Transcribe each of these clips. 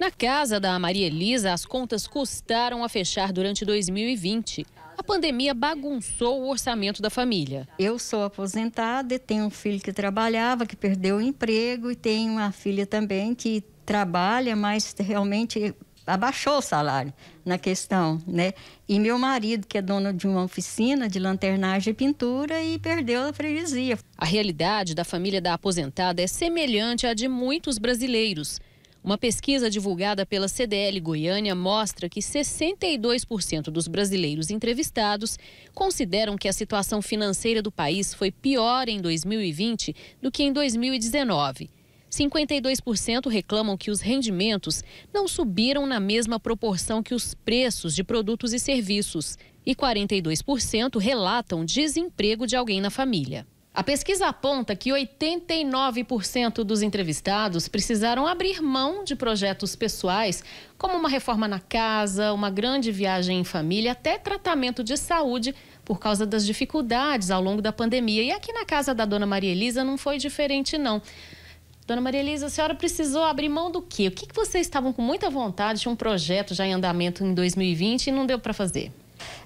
Na casa da Maria Elisa, as contas custaram a fechar durante 2020. A pandemia bagunçou o orçamento da família. Eu sou aposentada e tenho um filho que trabalhava, que perdeu o emprego, e tenho uma filha também que trabalha, mas realmente abaixou o salário na questão, né? E meu marido, que é dono de uma oficina de lanternagem e pintura, e perdeu a freguesia. A realidade da família da aposentada é semelhante à de muitos brasileiros. Uma pesquisa divulgada pela CDL Goiânia mostra que 62% dos brasileiros entrevistados consideram que a situação financeira do país foi pior em 2020 do que em 2019. 52% reclamam que os rendimentos não subiram na mesma proporção que os preços de produtos e serviços. E 42% relatam desemprego de alguém na família. A pesquisa aponta que 89% dos entrevistados precisaram abrir mão de projetos pessoais, como uma reforma na casa, uma grande viagem em família, até tratamento de saúde, por causa das dificuldades ao longo da pandemia. E aqui na casa da dona Maria Elisa não foi diferente, não. Dona Maria Elisa, a senhora precisou abrir mão do quê? O que, vocês estavam com muita vontade? Tinha um projeto já em andamento em 2020 e não deu para fazer?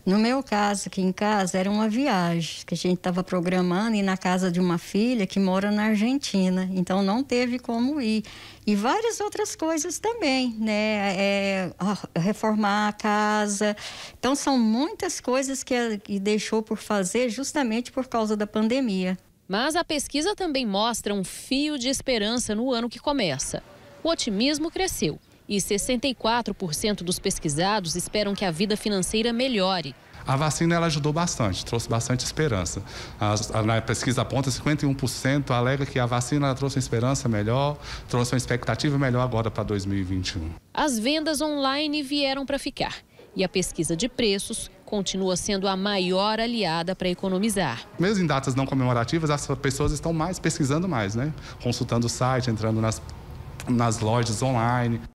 No meu caso, aqui em casa, era uma viagem que a gente estava programando e na casa de uma filha que mora na Argentina, então não teve como ir. E várias outras coisas também, né? É, reformar a casa. Então, são muitas coisas que, que deixou por fazer justamente por causa da pandemia. Mas a pesquisa também mostra um fio de esperança no ano que começa. O otimismo cresceu e 64% dos pesquisados esperam que a vida financeira melhore. A vacina ela ajudou bastante, trouxe bastante esperança. na pesquisa aponta 51% alega que a vacina trouxe uma esperança melhor, trouxe uma expectativa melhor agora para 2021. As vendas online vieram para ficar e a pesquisa de preços continua sendo a maior aliada para economizar. Mesmo em datas não comemorativas, as pessoas estão mais pesquisando mais, né? Consultando o site, entrando nas nas lojas online.